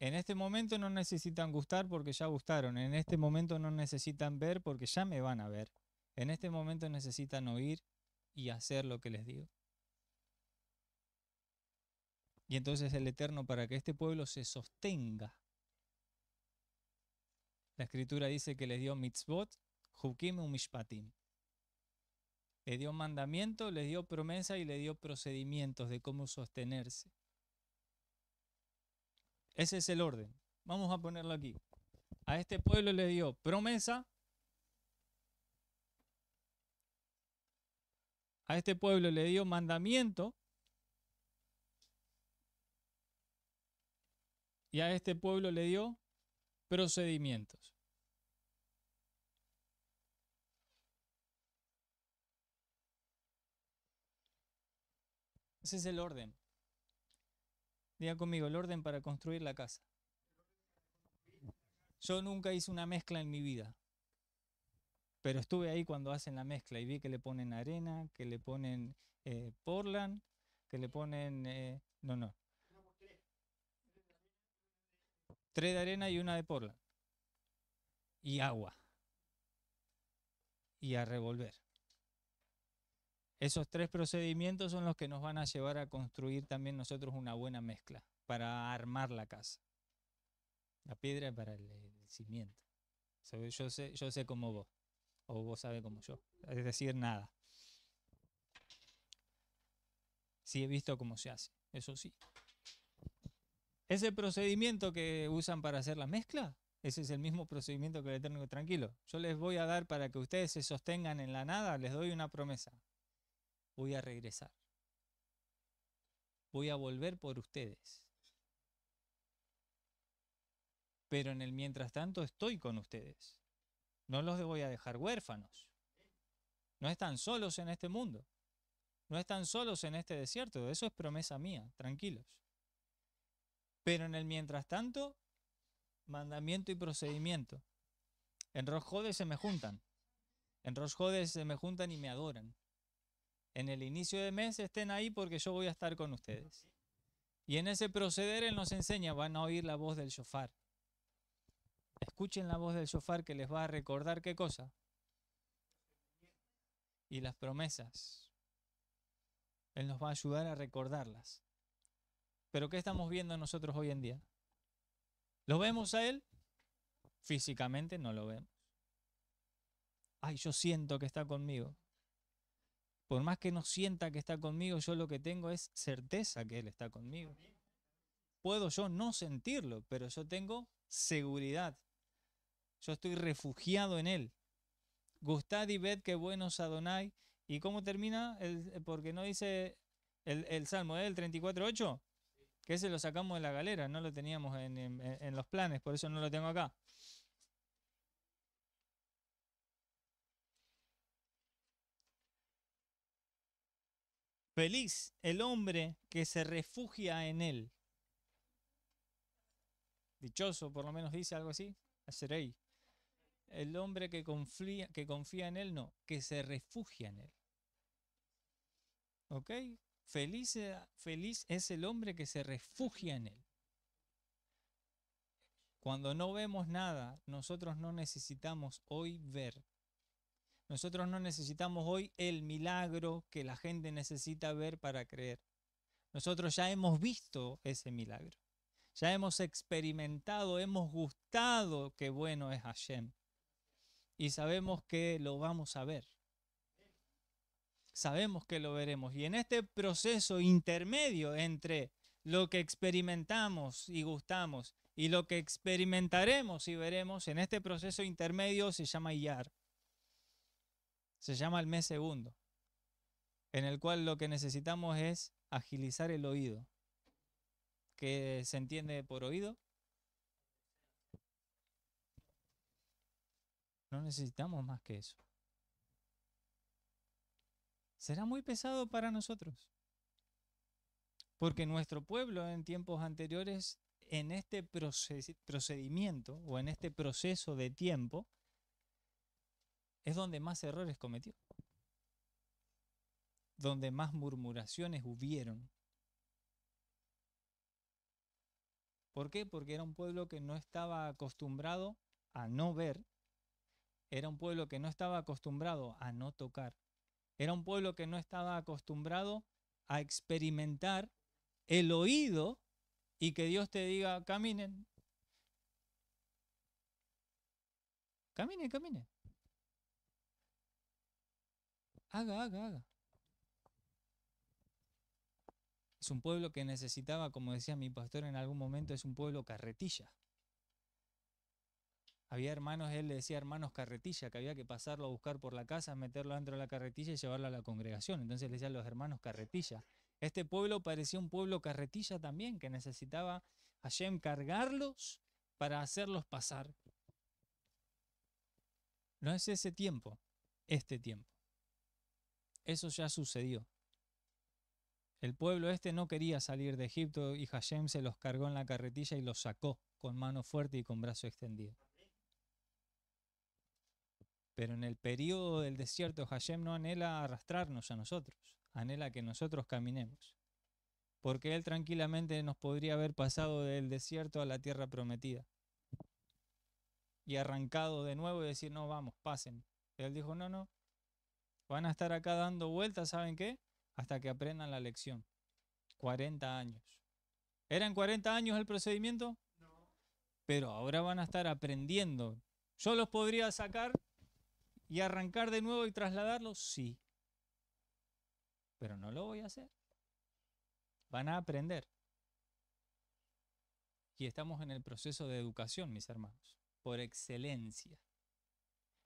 En este momento no necesitan gustar porque ya gustaron. En este momento no necesitan ver porque ya me van a ver. En este momento necesitan oír y hacer lo que les digo. Y entonces el Eterno, para que este pueblo se sostenga, la Escritura dice que le dio mitzvot, hukim u mishpatim. Le dio mandamiento, le dio promesa y le dio procedimientos de cómo sostenerse. Ese es el orden. Vamos a ponerlo aquí. A este pueblo le dio promesa. A este pueblo le dio mandamiento. y a este pueblo le dio procedimientos. Ese es el orden. Diga conmigo, el orden para construir la casa. Yo nunca hice una mezcla en mi vida, pero estuve ahí cuando hacen la mezcla y vi que le ponen arena, que le ponen eh, Portland, que le ponen... Eh, no, no, Tres de arena y una de porla. Y agua. Y a revolver. Esos tres procedimientos son los que nos van a llevar a construir también nosotros una buena mezcla para armar la casa. La piedra para el, cimiento. yo, sé, yo sé como vos, o vos sabes como yo. Es decir, nada. Sí he visto cómo se hace, eso sí. Ese procedimiento que usan para hacer la mezcla, ese es el mismo procedimiento que el Eterno. Tranquilo, yo les voy a dar para que ustedes se sostengan en la nada, les doy una promesa. Voy a regresar. Voy a volver por ustedes. Pero en el mientras tanto estoy con ustedes. No los voy a dejar huérfanos. No están solos en este mundo. No están solos en este desierto. Eso es promesa mía. Tranquilos. Pero en el mientras tanto, mandamiento y procedimiento. En Rosjodes se me juntan. En Rosjodes se me juntan y me adoran. En el inicio de mes estén ahí porque yo voy a estar con ustedes. Y en ese proceder Él nos enseña, van a oír la voz del shofar. Escuchen la voz del shofar que les va a recordar qué cosa. Y las promesas. Él nos va a ayudar a recordarlas. Pero ¿qué estamos viendo nosotros hoy en día? ¿Lo vemos a Él? Físicamente no lo vemos. Ay, yo siento que está conmigo. Por más que no sienta que está conmigo, yo lo que tengo es certeza que Él está conmigo. Puedo yo no sentirlo, pero yo tengo seguridad. Yo estoy refugiado en Él. Gustad y ved qué buenos Adonai. ¿Y cómo termina? El, porque no dice el, el Salmo, ¿eh? el 34.8 que ese lo sacamos de la galera, no lo teníamos en, los planes, por eso no lo tengo acá. Feliz el hombre que se refugia en él. Dichoso, por lo menos dice algo así. El hombre que confía, que confía en él, no, que se refugia en él. ¿Ok? Eh, feliz, es el hombre que se refugia en él. Cuando no vemos nada, nosotros no necesitamos hoy ver. Nosotros no necesitamos hoy el milagro que la gente necesita ver para creer. Nosotros ya hemos visto ese milagro. Ya hemos experimentado, hemos gustado que bueno es Hashem. Y sabemos que lo vamos a ver sabemos que lo veremos. Y en este proceso intermedio entre lo que experimentamos y gustamos y lo que experimentaremos y veremos, en este proceso intermedio se llama IAR. Se llama el mes segundo, en el cual lo que necesitamos es agilizar el oído, que se entiende por oído. No necesitamos más que eso será muy pesado para nosotros. Porque nuestro pueblo en tiempos anteriores, en este procedimiento o en este proceso de tiempo, es donde más errores cometió, donde más murmuraciones hubieron. ¿Por qué? Porque era un pueblo que no estaba acostumbrado a no ver, era un pueblo que no estaba acostumbrado a no tocar, era un pueblo que no estaba acostumbrado a experimentar el oído y que Dios te diga, caminen. Caminen, caminen. Haga, haga, haga. Es un pueblo que necesitaba, como decía mi pastor en algún momento, es un pueblo carretilla. Había hermanos, él le decía hermanos carretilla, que había que pasarlo a buscar por la casa, meterlo dentro de la carretilla y llevarlo a la congregación. Entonces le decían los hermanos carretilla. Este pueblo parecía un pueblo carretilla también, que necesitaba Hashem cargarlos para hacerlos pasar. No es ese tiempo, este tiempo. Eso ya sucedió. El pueblo este no quería salir de Egipto y Hashem se los cargó en la carretilla y los sacó con mano fuerte y con brazo extendido. Pero en el periodo del desierto Hashem no anhela arrastrarnos a nosotros, anhela que nosotros caminemos. Porque Él tranquilamente nos podría haber pasado del desierto a la tierra prometida. Y arrancado de nuevo y decir, no, vamos, pasen. Él dijo, no, no. Van a estar acá dando vueltas, ¿saben qué? Hasta que aprendan la lección. 40 años. ¿Eran 40 años el procedimiento? No. Pero ahora van a estar aprendiendo. Yo los podría sacar y arrancar de nuevo y trasladarlo? Sí. Pero no lo voy a hacer. Van a aprender. Y estamos en el proceso de educación, mis hermanos, por excelencia.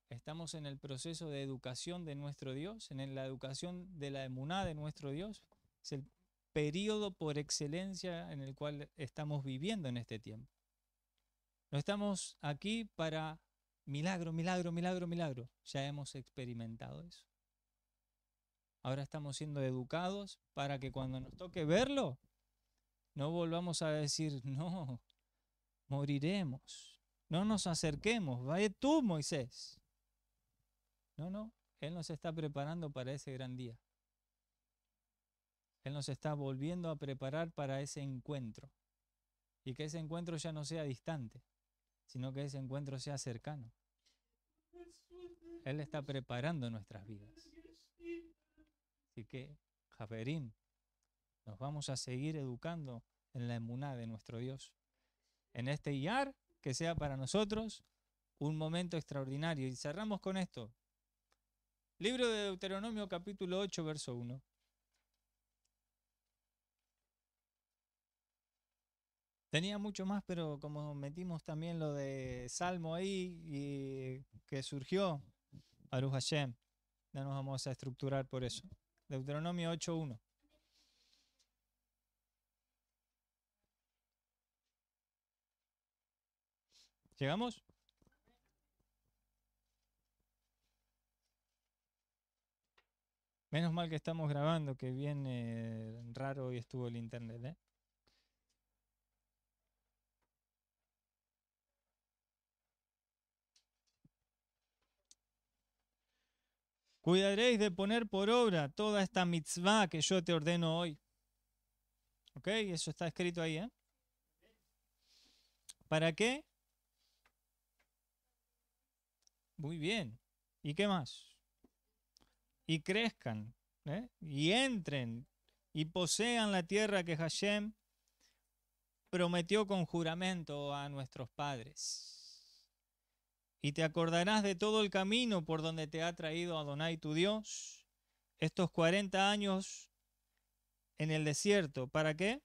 Estamos en el proceso de educación de nuestro Dios, en la educación de la emuná de nuestro Dios. Es el periodo por excelencia en el cual estamos viviendo en este tiempo. No estamos aquí para Milagro, milagro, milagro, milagro. Ya hemos experimentado eso. Ahora estamos siendo educados para que cuando nos toque verlo, no volvamos a decir, no, moriremos. No nos acerquemos. Vaya tú, Moisés. No, no. Él nos está preparando para ese gran día. Él nos está volviendo a preparar para ese encuentro. Y que ese encuentro ya no sea distante, sino que ese encuentro sea cercano. Él está preparando nuestras vidas. Así que, Javerín, nos vamos a seguir educando en la emuná de nuestro Dios. En este IAR, que sea para nosotros un momento extraordinario. Y cerramos con esto. Libro de Deuteronomio capítulo 8, verso 1. Tenía mucho más, pero como metimos también lo de Salmo ahí y que surgió, Aruj Hashem, ya nos vamos a estructurar por eso. Deuteronomio 8.1. ¿Llegamos? Menos mal que estamos grabando, que viene raro hoy estuvo el internet, ¿eh? Cuidaréis de poner por obra toda esta mitzvah que yo te ordeno hoy. ¿Ok? Eso está escrito ahí, ¿eh? ¿Para qué? Muy bien. ¿Y qué más? Y crezcan, ¿eh? y entren, y posean la tierra que Hashem prometió con juramento a nuestros padres y te acordarás de todo el camino por donde te ha traído Adonai tu Dios estos 40 años en el desierto. ¿Para qué?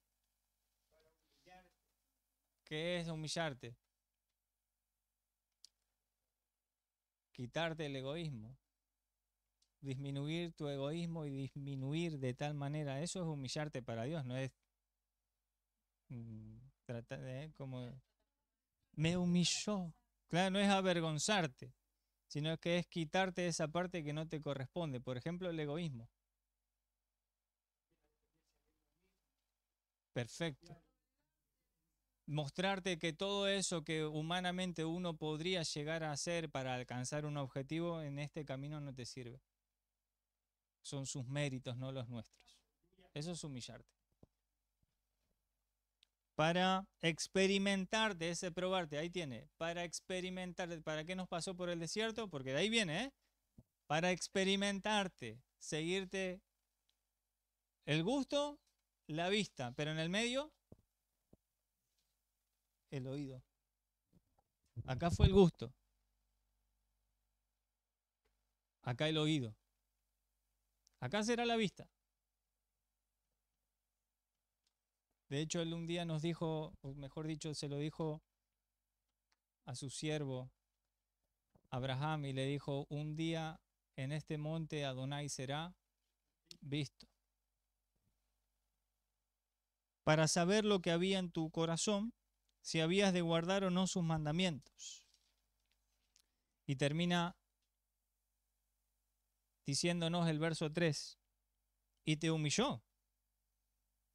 ¿Qué es humillarte? Quitarte el egoísmo. Disminuir tu egoísmo y disminuir de tal manera. Eso es humillarte para Dios, no es mm, tratar de, como... Me humilló Claro, no es avergonzarte, sino que es quitarte esa parte que no te corresponde. Por ejemplo, el egoísmo. Perfecto. Mostrarte que todo eso que humanamente uno podría llegar a hacer para alcanzar un objetivo en este camino no te sirve. Son sus méritos, no los nuestros. Eso es humillarte para experimentarte, de ese probarte, ahí tiene, para experimentar, ¿para qué nos pasó por el desierto? Porque de ahí viene, ¿eh? Para experimentarte, seguirte el gusto, la vista, pero en el medio, el oído. Acá fue el gusto. Acá el oído. Acá será la vista. De hecho, él un día nos dijo, o mejor dicho, se lo dijo a su siervo Abraham y le dijo, un día en este monte Adonai será visto. Para saber lo que había en tu corazón, si habías de guardar o no sus mandamientos. Y termina diciéndonos el verso 3, y te humilló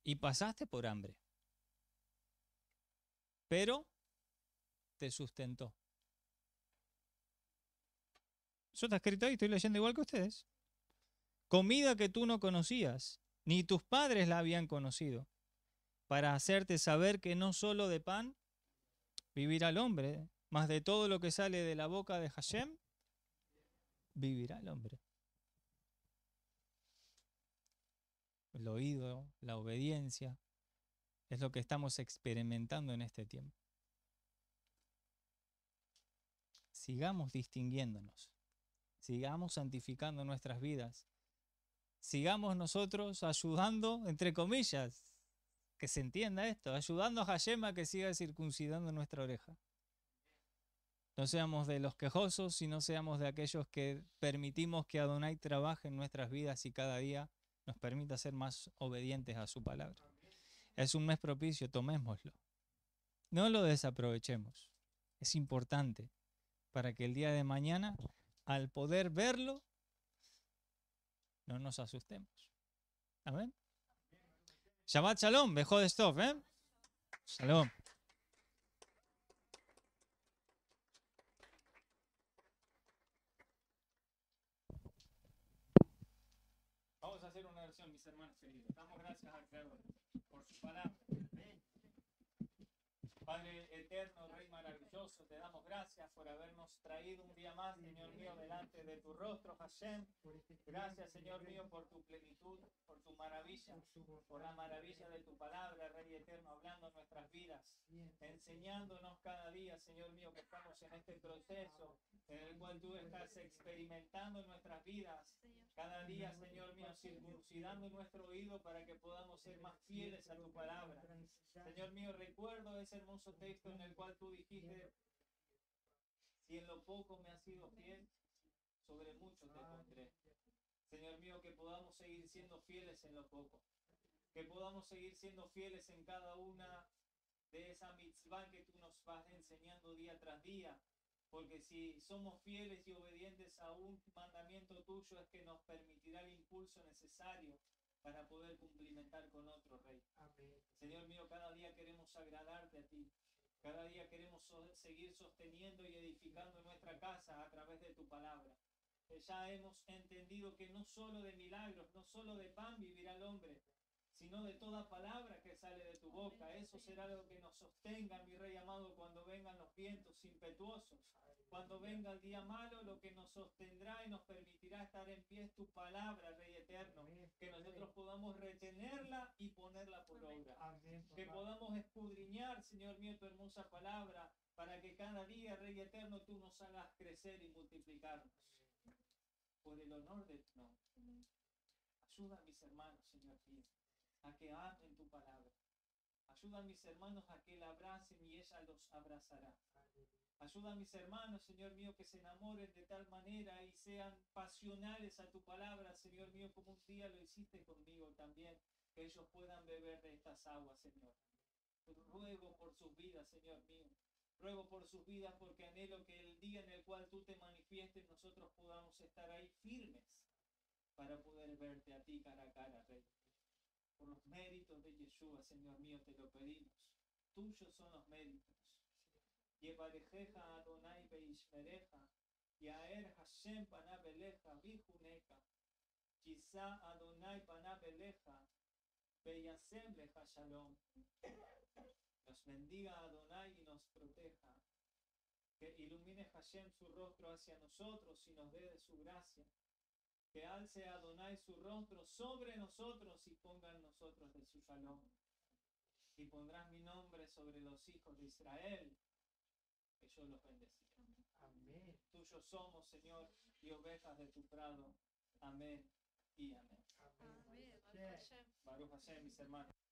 y pasaste por hambre. Pero te sustentó. Eso está escrito ahí, estoy leyendo igual que ustedes. Comida que tú no conocías, ni tus padres la habían conocido, para hacerte saber que no solo de pan vivirá el hombre, más de todo lo que sale de la boca de Hashem, vivirá el hombre. el oído, la obediencia. Es lo que estamos experimentando en este tiempo. Sigamos distinguiéndonos, sigamos santificando nuestras vidas, sigamos nosotros ayudando, entre comillas, que se entienda esto, ayudando a Hashem que siga circuncidando nuestra oreja. No seamos de los quejosos, no seamos de aquellos que permitimos que Adonai trabaje en nuestras vidas y cada día nos permita ser más obedientes a su palabra. Es un mes propicio, tomémoslo. No lo desaprovechemos. Es importante para que el día de mañana, al poder verlo, no nos asustemos. Amén. Shabbat Shalom, de Stop, ¿eh? Shalom. hacer una versión, mis hermanos queridos. Damos gracias al Creador por su palabra. Padre eterno, Rey maravilloso, te damos gracias por habernos traído un día más, Señor mío, delante de tu rostro, Hashem. Gracias, Señor mío, por tu plenitud, por tu maravilla, por la maravilla de tu palabra, Rey eterno, hablando nuestras vidas, enseñándonos cada día, Señor mío, que estamos en este proceso en el cual tú estás experimentando en nuestras vidas. Cada día, Señor mío, circuncidando nuestro oído para que podamos ser más fieles a tu palabra. Señor mío, recuerdo ese hermoso texto en el cual tú dijiste, si en lo poco me has sido fiel, sobre mucho te pondré. Señor mío, que podamos seguir siendo fieles en lo poco. Que podamos seguir siendo fieles en cada una de esas mitzvah que tú nos vas enseñando día tras día. Porque si somos fieles y obedientes a un mandamiento tuyo es que nos permitirá el impulso necesario para poder cumplimentar con otro rey. Señor mío, cada día queremos agradarte a ti. Cada día queremos seguir sosteniendo y edificando nuestra casa a través de tu palabra. Ya hemos entendido que no solo de milagros, no solo de pan vivirá el hombre, sino de toda palabra que sale de tu boca. Eso será lo que nos sostenga, mi Rey amado, cuando vengan los vientos impetuosos, cuando venga el día malo, lo que nos sostendrá y nos permitirá estar en pie es tu palabra, Rey eterno, que nosotros podamos retenerla y ponerla por obra, que podamos escudriñar, Señor mío, tu hermosa palabra, para que cada día, Rey eterno, tú nos hagas crecer y multiplicarnos. Por el honor de tu nombre. Ayuda a mis hermanos, Señor mío a que amen tu palabra. Ayuda a mis hermanos a que la abracen y ella los abrazará. Ayuda a mis hermanos, Señor mío, que se enamoren de tal manera y sean pasionales a tu palabra, Señor mío, como un día lo hiciste conmigo también, que ellos puedan beber de estas aguas, Señor. Ruego por sus vidas, Señor mío. Ruego por sus vidas porque anhelo que el día en el cual tú te manifiestes nosotros podamos estar ahí firmes para poder verte a ti cara a cara, Rey. Por los méritos de Yeshua, Señor mío, te lo pedimos. Tuyos son los méritos. Yevarejeja Adonai Beishmereja, Yaer Hashem Panabeleja, Bijuneja, Quizá Adonai Panabeleja, Beyasem Leja Shalom. Nos bendiga Adonai y nos proteja. Que ilumine Hashem su rostro hacia nosotros y nos dé de su gracia que alce Adonai su rostro sobre nosotros y pongan nosotros de su shalom. Y pondrás mi nombre sobre los hijos de Israel, que yo los bendeciré. Amén. Tuyos somos, Señor, y ovejas de tu prado. Amén y amén. Amén. Baruch Hashem, mis hermanos.